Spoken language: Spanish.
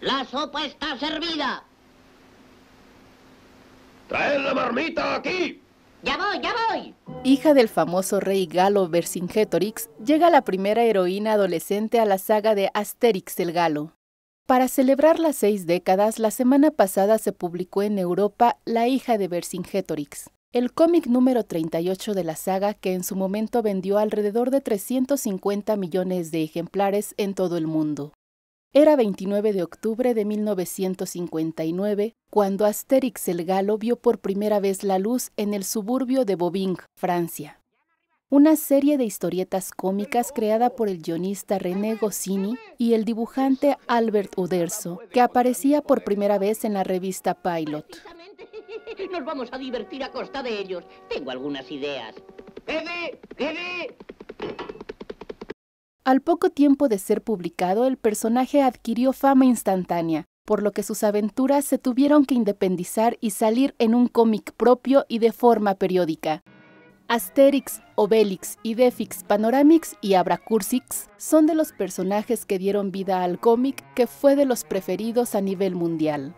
La sopa está servida. Trae la marmita aquí! ¡Ya voy, ya voy! Hija del famoso rey galo Vercingetorix, llega la primera heroína adolescente a la saga de Asterix el Galo. Para celebrar las seis décadas, la semana pasada se publicó en Europa La hija de Vercingetorix, el cómic número 38 de la saga que en su momento vendió alrededor de 350 millones de ejemplares en todo el mundo. Era 29 de octubre de 1959 cuando Astérix el Galo vio por primera vez la luz en el suburbio de Bobing, Francia. Una serie de historietas cómicas creada por el guionista René Goscinny y el dibujante Albert Uderzo, que aparecía por primera vez en la revista Pilot. Nos vamos a divertir a costa de ellos. Tengo algunas ideas. Al poco tiempo de ser publicado, el personaje adquirió fama instantánea, por lo que sus aventuras se tuvieron que independizar y salir en un cómic propio y de forma periódica. Asterix, Obelix, Idefix, Panoramix y Abracursix son de los personajes que dieron vida al cómic que fue de los preferidos a nivel mundial.